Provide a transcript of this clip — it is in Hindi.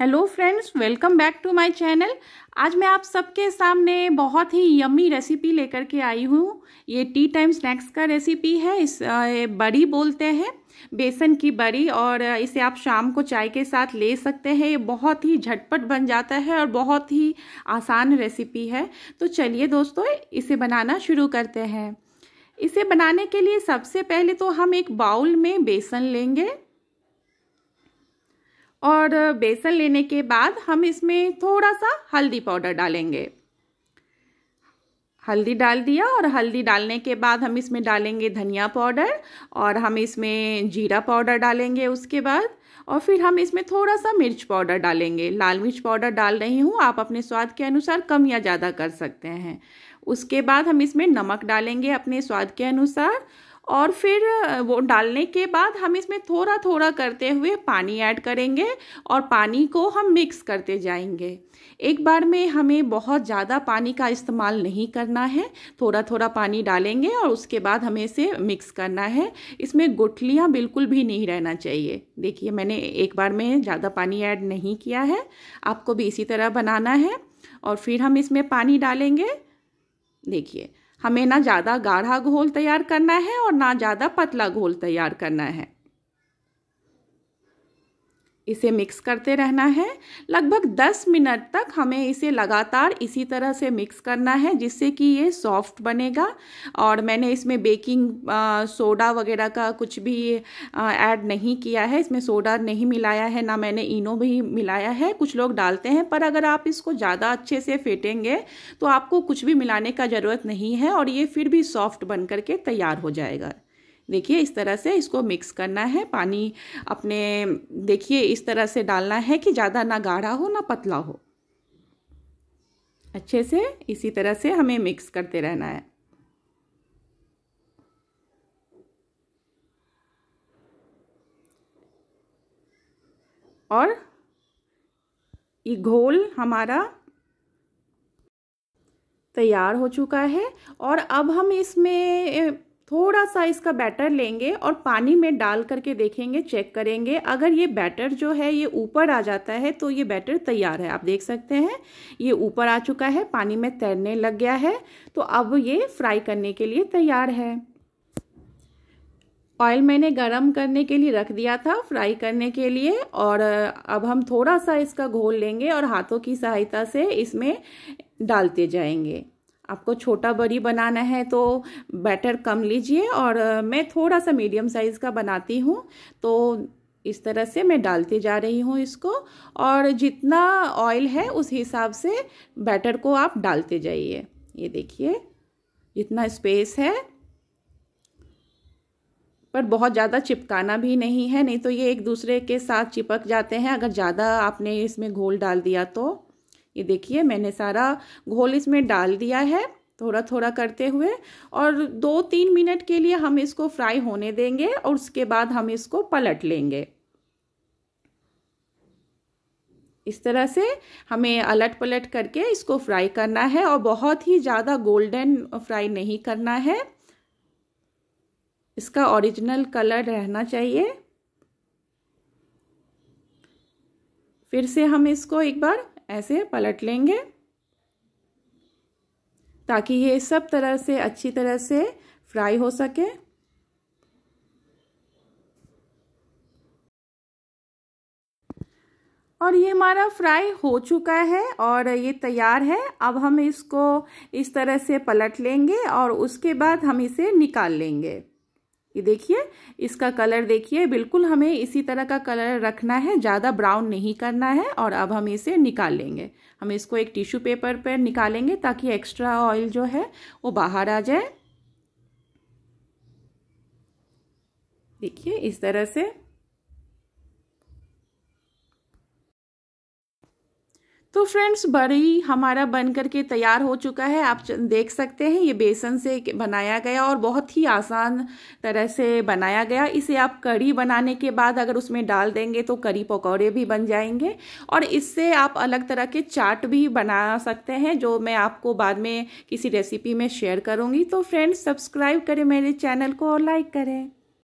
hello friends welcome back to my channel आज मैं आप सबके सामने बहुत ही यमी रेसिपी लेकर के आई हूँ ये टी टाइम स्नैक्स का रेसिपी है इस बड़ी बोलते हैं बेसन की बड़ी और इसे आप शाम को चाय के साथ ले सकते हैं ये बहुत ही झटपट बन जाता है और बहुत ही आसान रेसिपी है तो चलिए दोस्तों इसे बनाना शुरू करते हैं इसे बनाने के लिए सबसे पहले तो हम एक बाउल में बेसन लेंगे और बेसन लेने के बाद हम इसमें थोड़ा सा हल्दी पाउडर डालेंगे हल्दी डाल दिया और हल्दी डालने के बाद हम इसमें डालेंगे धनिया पाउडर और हम इसमें जीरा पाउडर डालेंगे उसके बाद और फिर हम इसमें थोड़ा सा मिर्च पाउडर डालेंगे लाल मिर्च पाउडर डाल रही हूँ आप अपने स्वाद के अनुसार कम या ज़्यादा कर सकते हैं उसके बाद हम इसमें नमक डालेंगे अपने स्वाद के अनुसार और फिर वो डालने के बाद हम इसमें थोड़ा थोड़ा करते हुए पानी ऐड करेंगे और पानी को हम मिक्स करते जाएंगे एक बार में हमें बहुत ज़्यादा पानी का इस्तेमाल नहीं करना है थोड़ा थोड़ा पानी डालेंगे और उसके बाद हमें इसे मिक्स करना है इसमें गुठलियाँ बिल्कुल भी नहीं रहना चाहिए देखिए मैंने एक बार में ज़्यादा पानी ऐड नहीं किया है आपको भी इसी तरह बनाना है और फिर हम इसमें पानी डालेंगे देखिए हमें ना ज़्यादा गाढ़ा घोल तैयार करना है और ना ज़्यादा पतला घोल तैयार करना है इसे मिक्स करते रहना है लगभग 10 मिनट तक हमें इसे लगातार इसी तरह से मिक्स करना है जिससे कि ये सॉफ्ट बनेगा और मैंने इसमें बेकिंग आ, सोडा वगैरह का कुछ भी ऐड नहीं किया है इसमें सोडा नहीं मिलाया है ना मैंने इनो भी मिलाया है कुछ लोग डालते हैं पर अगर आप इसको ज़्यादा अच्छे से फेटेंगे तो आपको कुछ भी मिलाने का ज़रूरत नहीं है और ये फिर भी सॉफ्ट बन करके तैयार हो जाएगा देखिए इस तरह से इसको मिक्स करना है पानी अपने देखिए इस तरह से डालना है कि ज़्यादा ना गाढ़ा हो ना पतला हो अच्छे से इसी तरह से हमें मिक्स करते रहना है और ये घोल हमारा तैयार हो चुका है और अब हम इसमें थोड़ा सा इसका बैटर लेंगे और पानी में डाल करके देखेंगे चेक करेंगे अगर ये बैटर जो है ये ऊपर आ जाता है तो ये बैटर तैयार है आप देख सकते हैं ये ऊपर आ चुका है पानी में तैरने लग गया है तो अब ये फ्राई करने के लिए तैयार है ऑयल मैंने गरम करने के लिए रख दिया था फ्राई करने के लिए और अब हम थोड़ा सा इसका घोल लेंगे और हाथों की सहायता से इसमें डालते जाएंगे आपको छोटा बड़ी बनाना है तो बैटर कम लीजिए और मैं थोड़ा सा मीडियम साइज़ का बनाती हूँ तो इस तरह से मैं डालती जा रही हूँ इसको और जितना ऑयल है उस हिसाब से बैटर को आप डालते जाइए ये देखिए जितना स्पेस है पर बहुत ज़्यादा चिपकाना भी नहीं है नहीं तो ये एक दूसरे के साथ चिपक जाते हैं अगर ज़्यादा आपने इसमें घोल डाल दिया तो ये देखिए मैंने सारा घोल इसमें डाल दिया है थोड़ा थोड़ा करते हुए और दो तीन मिनट के लिए हम इसको फ्राई होने देंगे और उसके बाद हम इसको पलट लेंगे इस तरह से हमें अलट पलट करके इसको फ्राई करना है और बहुत ही ज़्यादा गोल्डन फ्राई नहीं करना है इसका ओरिजिनल कलर रहना चाहिए फिर से हम इसको एक बार ऐसे पलट लेंगे ताकि ये सब तरह से अच्छी तरह से फ्राई हो सके और ये हमारा फ्राई हो चुका है और ये तैयार है अब हम इसको इस तरह से पलट लेंगे और उसके बाद हम इसे निकाल लेंगे ये देखिए इसका कलर देखिए बिल्कुल हमें इसी तरह का कलर रखना है ज़्यादा ब्राउन नहीं करना है और अब हम इसे निकाल लेंगे हम इसको एक टिश्यू पेपर पर निकालेंगे ताकि एक्स्ट्रा ऑयल जो है वो बाहर आ जाए देखिए इस तरह से तो फ्रेंड्स बड़ी हमारा बन करके तैयार हो चुका है आप देख सकते हैं ये बेसन से बनाया गया और बहुत ही आसान तरह से बनाया गया इसे आप कढ़ी बनाने के बाद अगर उसमें डाल देंगे तो कड़ी पकौड़े भी बन जाएंगे और इससे आप अलग तरह के चाट भी बना सकते हैं जो मैं आपको बाद में किसी रेसिपी में शेयर करूँगी तो फ्रेंड्स सब्सक्राइब करें मेरे चैनल को और लाइक करें